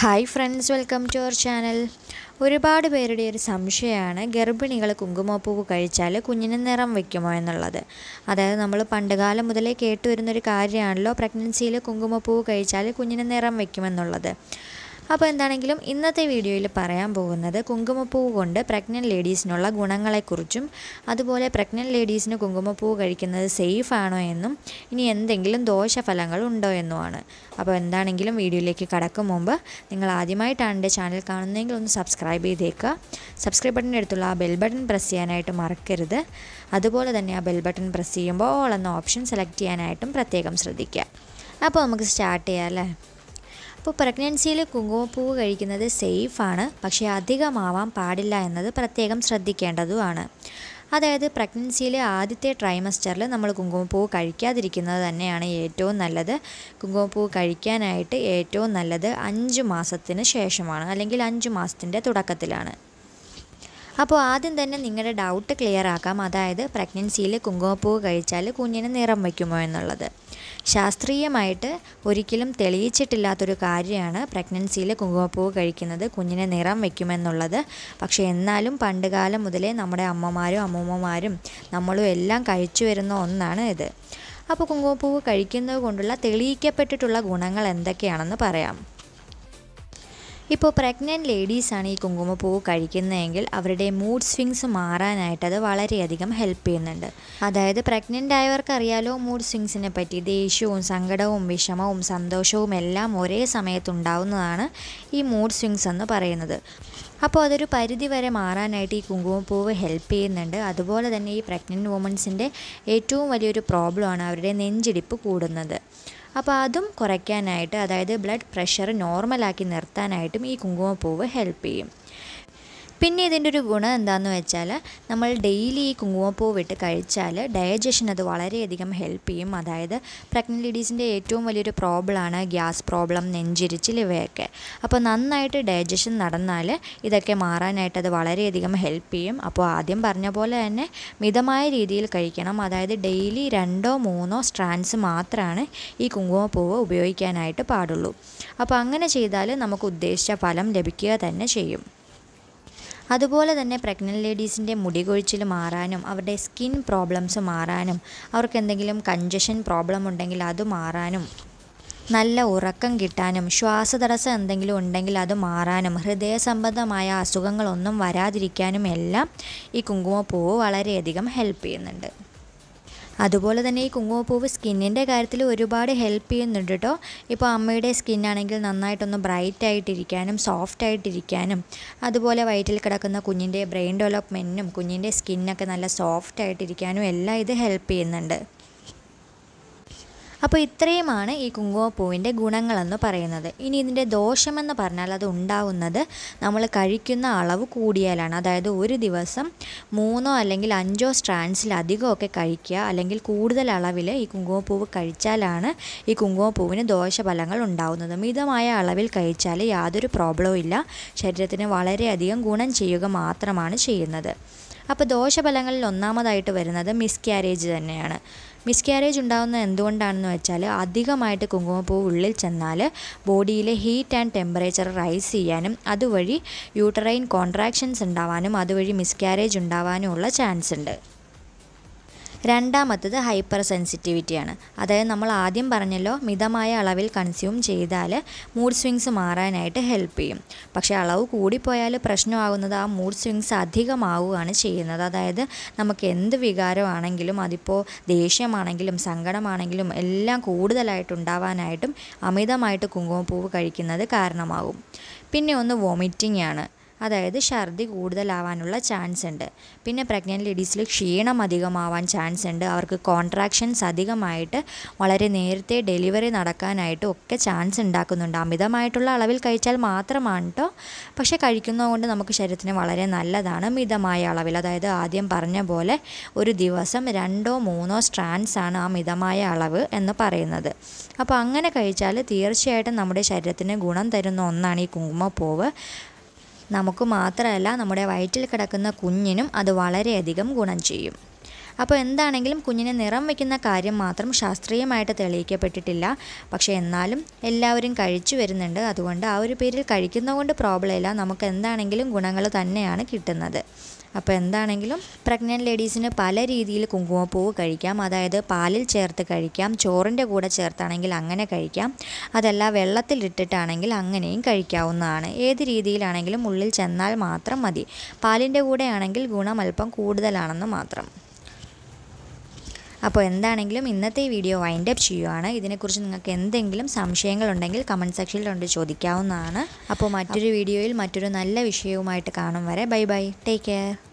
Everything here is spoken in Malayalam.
hi friends welcome to our channel ഒരുപാട് പേരുടെ ഒരു സംശയമാണ് ഗർഭിണികൾ കുങ്കുമപ്പൂവ് കഴിച്ചാൽ കുഞ്ഞിന് നിറം വയ്ക്കുമോ എന്നുള്ളത് അതായത് നമ്മൾ പണ്ടുകാലം മുതലേ കേട്ടുവരുന്നൊരു കാര്യമാണല്ലോ പ്രഗ്നൻസിയിൽ കുങ്കുമപ്പൂവ് കഴിച്ചാൽ കുഞ്ഞിന് നിറം വയ്ക്കുമെന്നുള്ളത് അപ്പോൾ എന്താണെങ്കിലും ഇന്നത്തെ വീഡിയോയിൽ പറയാൻ പോകുന്നത് കുങ്കുമപ്പൂവ് കൊണ്ട് പ്രഗ്നൻറ്റ് ലേഡീസിനുള്ള ഗുണങ്ങളെക്കുറിച്ചും അതുപോലെ പ്രഗ്നൻറ്റ് ലേഡീസിന് കുങ്കുമപ്പൂവ് കഴിക്കുന്നത് സേഫ് ആണോ എന്നും ഇനി എന്തെങ്കിലും ദോഷഫലങ്ങൾ ഉണ്ടോ എന്നുമാണ് അപ്പോൾ എന്താണെങ്കിലും വീഡിയോയിലേക്ക് കടക്കും മുമ്പ് നിങ്ങൾ ആദ്യമായിട്ടാണ് എൻ്റെ ചാനൽ കാണുന്നതെങ്കിൽ ഒന്ന് സബ്സ്ക്രൈബ് ചെയ്തേക്കുക സബ്സ്ക്രൈബ് ബട്ടൻ്റെ അടുത്തുള്ള ആ ബെൽ ബട്ടൺ പ്രസ് ചെയ്യാനായിട്ട് മറക്കരുത് അതുപോലെ തന്നെ ആ ബെൽ ബട്ടൺ പ്രസ് ചെയ്യുമ്പോൾ ഓൾ എന്ന ഓപ്ഷൻ സെലക്ട് ചെയ്യാനായിട്ടും പ്രത്യേകം ശ്രദ്ധിക്കുക അപ്പോൾ നമുക്ക് സ്റ്റാർട്ട് ചെയ്യാം അല്ലേ അപ്പോൾ പ്രഗ്നൻസിയിൽ കുങ്കുമപ്പൂവ് കഴിക്കുന്നത് സേഫാണ് പക്ഷേ അധികമാവാൻ പാടില്ല എന്നത് പ്രത്യേകം ശ്രദ്ധിക്കേണ്ടതുമാണ് അതായത് പ്രഗ്നൻസിയിലെ ആദ്യത്തെ ട്രൈമസ്റ്ററിൽ നമ്മൾ കുങ്കുമപ്പൂവ് കഴിക്കാതിരിക്കുന്നത് തന്നെയാണ് ഏറ്റവും നല്ലത് കുങ്കുമപ്പൂവ് കഴിക്കാനായിട്ട് ഏറ്റവും നല്ലത് അഞ്ച് മാസത്തിന് ശേഷമാണ് അല്ലെങ്കിൽ അഞ്ച് മാസത്തിൻ്റെ തുടക്കത്തിലാണ് അപ്പോൾ ആദ്യം തന്നെ നിങ്ങളുടെ ഡൗട്ട് ക്ലിയർ ആക്കാം അതായത് പ്രഗ്നൻസിയിൽ കുങ്കുമപ്പൂവ് കഴിച്ചാൽ കുഞ്ഞിന് നിറം വയ്ക്കുമോ എന്നുള്ളത് ശാസ്ത്രീയമായിട്ട് ഒരിക്കലും തെളിയിച്ചിട്ടില്ലാത്തൊരു കാര്യമാണ് പ്രഗ്നൻസിയിൽ കുങ്കുമപ്പൂവ് കഴിക്കുന്നത് കുഞ്ഞിനെ നിറം വയ്ക്കുമെന്നുള്ളത് പക്ഷേ എന്നാലും പണ്ട് കാലം മുതലേ നമ്മുടെ അമ്മമാരും അമ്മൂമ്മമാരും നമ്മളും എല്ലാം കഴിച്ചു വരുന്ന ഒന്നാണ് ഇത് അപ്പോൾ കുങ്കുമപ്പൂവ് കഴിക്കുന്നത് കൊണ്ടുള്ള തെളിയിക്കപ്പെട്ടിട്ടുള്ള ഗുണങ്ങൾ എന്തൊക്കെയാണെന്ന് പറയാം ഇപ്പോൾ പ്രഗ്നൻറ്റ് ലേഡീസാണ് ഈ കുങ്കുമപ്പൂവ് കഴിക്കുന്നതെങ്കിൽ അവരുടെ മൂഡ് സ്വിങ്സ് മാറാനായിട്ട് അത് വളരെയധികം ഹെൽപ്പ് ചെയ്യുന്നുണ്ട് അതായത് പ്രഗ്നൻ്റ് ആയവർക്ക് അറിയാലോ മൂഡ് സ്വിങ്സിനെ പറ്റി ദേഷ്യവും സങ്കടവും വിഷമവും സന്തോഷവും എല്ലാം ഒരേ സമയത്തുണ്ടാവുന്നതാണ് ഈ മൂഡ് സ്വിങ്സ് എന്ന് പറയുന്നത് അപ്പോൾ അതൊരു പരിധി വരെ മാറാനായിട്ട് ഈ കുങ്കുമപ്പൂവ് ഹെൽപ്പ് ചെയ്യുന്നുണ്ട് അതുപോലെ തന്നെ ഈ പ്രഗ്നൻറ്റ് വുമൻസിൻ്റെ ഏറ്റവും വലിയൊരു പ്രോബ്ലമാണ് അവരുടെ നെഞ്ചിടിപ്പ് കൂടുന്നത് അപ്പോൾ അതും കുറയ്ക്കാനായിട്ട് അതായത് ബ്ലഡ് പ്രഷർ നോർമലാക്കി നിർത്താനായിട്ടും ഈ കുങ്കുമപ്പൂവ് ഹെൽപ്പ് ചെയ്യും പിന്നെ ഇതിൻ്റെ ഒരു ഗുണം എന്താണെന്ന് വെച്ചാൽ നമ്മൾ ഡെയിലി ഈ കുങ്കുമപ്പൂവ് ഇട്ട് കഴിച്ചാൽ ഡയജഷൻ അത് വളരെയധികം ഹെൽപ്പ് ചെയ്യും അതായത് പ്രഗ്നൻറ്റ് ലേഡീസിൻ്റെ ഏറ്റവും വലിയൊരു പ്രോബ്ലമാണ് ഗ്യാസ് പ്രോബ്ലം നെഞ്ചിരിച്ചിൽ ഇവയൊക്കെ അപ്പോൾ നന്നായിട്ട് ഡയജഷൻ നടന്നാൽ ഇതൊക്കെ മാറാനായിട്ട് അത് വളരെയധികം ഹെൽപ്പ് ചെയ്യും അപ്പോൾ ആദ്യം പറഞ്ഞ പോലെ തന്നെ മിതമായ രീതിയിൽ കഴിക്കണം അതായത് ഡെയിലി രണ്ടോ മൂന്നോ സ്ട്രാൻസ് മാത്രമാണ് ഈ കുങ്കുമപ്പൂവ് ഉപയോഗിക്കാനായിട്ട് പാടുള്ളൂ അപ്പോൾ അങ്ങനെ ചെയ്താൽ നമുക്ക് ഉദ്ദേശിച്ച ഫലം ലഭിക്കുക തന്നെ ചെയ്യും അതുപോലെ തന്നെ പ്രഗ്നൻ്റ് ലേഡീസിൻ്റെ മുടി കൊഴിച്ചിൽ മാറാനും അവരുടെ സ്കിൻ പ്രോബ്ലംസ് മാറാനും അവർക്ക് എന്തെങ്കിലും കഞ്ചഷൻ പ്രോബ്ലം ഉണ്ടെങ്കിൽ അത് മാറാനും നല്ല ഉറക്കം കിട്ടാനും ശ്വാസതടസ്സം എന്തെങ്കിലും ഉണ്ടെങ്കിൽ അത് മാറാനും ഹൃദയ സംബന്ധമായ അസുഖങ്ങളൊന്നും വരാതിരിക്കാനും എല്ലാം ഈ കുങ്കുമപ്പൂവ് വളരെയധികം ഹെൽപ്പ് ചെയ്യുന്നുണ്ട് അതുപോലെ തന്നെ ഈ കുങ്കുമപ്പൂവ് സ്കിന്നിൻ്റെ കാര്യത്തിൽ ഒരുപാട് ഹെൽപ്പ് ചെയ്യുന്നുണ്ട് കേട്ടോ ഇപ്പോൾ അമ്മയുടെ സ്കിന്നാണെങ്കിൽ നന്നായിട്ടൊന്ന് ബ്രൈറ്റ് ആയിട്ടിരിക്കാനും സോഫ്റ്റ് ആയിട്ടിരിക്കാനും അതുപോലെ വയറ്റിൽ കിടക്കുന്ന കുഞ്ഞിൻ്റെ ബ്രെയിൻ ഡെവലപ്മെൻറ്റിനും കുഞ്ഞിൻ്റെ സ്കിന്നൊക്കെ നല്ല സോഫ്റ്റ് ആയിട്ടിരിക്കാനും എല്ലാം ഇത് ഹെൽപ്പ് ചെയ്യുന്നുണ്ട് അപ്പോൾ ഇത്രയുമാണ് ഈ കുങ്കുമപ്പൂവിൻ്റെ ഗുണങ്ങളെന്ന് പറയുന്നത് ഇനി ഇതിൻ്റെ ദോഷമെന്ന് പറഞ്ഞാൽ അത് ഉണ്ടാവുന്നത് നമ്മൾ കഴിക്കുന്ന അളവ് കൂടിയാലാണ് അതായത് ഒരു ദിവസം മൂന്നോ അല്ലെങ്കിൽ അഞ്ചോ സ്ട്രാൻസിലധികമൊക്കെ കഴിക്കുക അല്ലെങ്കിൽ കൂടുതൽ അളവിൽ ഈ കുങ്കുമപ്പൂവ് കഴിച്ചാലാണ് ഈ കുങ്കുമപ്പൂവിന് ദോഷഫലങ്ങൾ ഉണ്ടാവുന്നത് മിതമായ അളവിൽ കഴിച്ചാൽ യാതൊരു പ്രോബ്ലവും ഇല്ല ശരീരത്തിന് വളരെയധികം ഗുണം ചെയ്യുക മാത്രമാണ് ചെയ്യുന്നത് അപ്പോൾ ദോഷഫലങ്ങളിൽ ഒന്നാമതായിട്ട് വരുന്നത് മിസ്കാരേജ് തന്നെയാണ് മിസ്കാരേജ് ഉണ്ടാകുന്ന എന്തുകൊണ്ടാണെന്ന് വെച്ചാൽ അധികമായിട്ട് കുങ്കുമപ്പൂ ഉള്ളിൽ ചെന്നാൽ ബോഡിയിലെ ഹീറ്റ് ആൻഡ് ടെമ്പറേച്ചർ റൈസ് ചെയ്യാനും അതുവഴി യൂട്ടറൈൻ കോൺട്രാക്ഷൻസ് ഉണ്ടാവാനും അതുവഴി മിസ്കാരേജ് ഉണ്ടാവാനുമുള്ള ചാൻസ് ഉണ്ട് രണ്ടാമത്തത് ഹൈപ്പർ സെൻസിറ്റിവിറ്റിയാണ് അതായത് നമ്മൾ ആദ്യം പറഞ്ഞല്ലോ മിതമായ അളവിൽ കൺസ്യൂം ചെയ്താൽ മൂഡ് സ്വിങ്സ് മാറാനായിട്ട് ഹെൽപ്പ് ചെയ്യും പക്ഷേ അളവ് കൂടിപ്പോയാൽ പ്രശ്നമാകുന്നത് ആ മൂഡ് സ്വിങ്സ് അധികമാവുകയാണ് ചെയ്യുന്നത് അതായത് നമുക്ക് എന്ത് വികാരമാണെങ്കിലും അതിപ്പോൾ ദേഷ്യമാണെങ്കിലും സങ്കടമാണെങ്കിലും എല്ലാം കൂടുതലായിട്ട് ഉണ്ടാവാനായിട്ടും അമിതമായിട്ട് കുങ്കുമപ്പൂവ് കഴിക്കുന്നത് കാരണമാകും പിന്നെ ഒന്ന് വോമിറ്റിംഗ് ആണ് അതായത് ഛർദി കൂടുതലാവാനുള്ള ചാൻസ് ഉണ്ട് പിന്നെ പ്രഗ്നൻറ്റ് ലേഡീസിൽ ക്ഷീണം അധികമാവാൻ ചാൻസ് ഉണ്ട് അവർക്ക് കോൺട്രാക്ഷൻസ് അധികമായിട്ട് വളരെ നേരത്തെ ഡെലിവറി നടക്കാനായിട്ടും ഒക്കെ ചാൻസ് ഉണ്ടാക്കുന്നുണ്ട് അമിതമായിട്ടുള്ള അളവിൽ കഴിച്ചാൽ മാത്രമാണ് കേട്ടോ പക്ഷേ കഴിക്കുന്നതുകൊണ്ട് നമുക്ക് ശരീരത്തിന് വളരെ നല്ലതാണ് മിതമായ അളവിൽ അതായത് ആദ്യം പറഞ്ഞ പോലെ ഒരു ദിവസം രണ്ടോ മൂന്നോ സ്ട്രാൻസ് ആണ് ആ മിതമായ അളവ് എന്ന് പറയുന്നത് അപ്പോൾ അങ്ങനെ കഴിച്ചാൽ തീർച്ചയായിട്ടും നമ്മുടെ ശരീരത്തിന് ഗുണം തരുന്ന ഒന്നാണ് ഈ കുങ്കുമപ്പൂവ് നമുക്ക് മാത്രമല്ല നമ്മുടെ വയറ്റിൽ കിടക്കുന്ന കുഞ്ഞിനും അത് വളരെയധികം ഗുണം ചെയ്യും അപ്പോൾ എന്താണെങ്കിലും കുഞ്ഞിനെ നിറം വയ്ക്കുന്ന കാര്യം മാത്രം ശാസ്ത്രീയമായിട്ട് തെളിയിക്കപ്പെട്ടിട്ടില്ല പക്ഷേ എന്നാലും എല്ലാവരും കഴിച്ചു വരുന്നുണ്ട് അതുകൊണ്ട് ആ ഒരു പേരിൽ കഴിക്കുന്നതുകൊണ്ട് പ്രോബ്ലം ഇല്ല നമുക്ക് എന്താണെങ്കിലും ഗുണങ്ങൾ തന്നെയാണ് കിട്ടുന്നത് അപ്പോൾ എന്താണെങ്കിലും പ്രഗ്നൻറ്റ് ലേഡീസിന് പല രീതിയിൽ കുങ്കുമപ്പൂവ് കഴിക്കാം അതായത് പാലിൽ ചേർത്ത് കഴിക്കാം ചോറിൻ്റെ കൂടെ ചേർത്താണെങ്കിൽ അങ്ങനെ കഴിക്കാം അതല്ല വെള്ളത്തിലിട്ടിട്ടാണെങ്കിൽ അങ്ങനെയും കഴിക്കാവുന്നതാണ് ഏത് രീതിയിലാണെങ്കിലും ഉള്ളിൽ ചെന്നാൽ മാത്രം മതി പാലിൻ്റെ കൂടെയാണെങ്കിൽ ഗുണം അല്പം കൂടുതലാണെന്ന് മാത്രം അപ്പോൾ എന്താണെങ്കിലും ഇന്നത്തെ ഈ വീഡിയോ വൈൻഡപ്പ് ചെയ്യുവാണ് ഇതിനെക്കുറിച്ച് നിങ്ങൾക്ക് എന്തെങ്കിലും സംശയങ്ങളുണ്ടെങ്കിൽ കമൻറ്റ് സെക്ഷനിലുണ്ട് ചോദിക്കാവുന്നതാണ് അപ്പോൾ മറ്റൊരു വീഡിയോയിൽ മറ്റൊരു നല്ല വിഷയവുമായിട്ട് കാണും വരെ ബൈ ബൈ ടേക്ക് കെയർ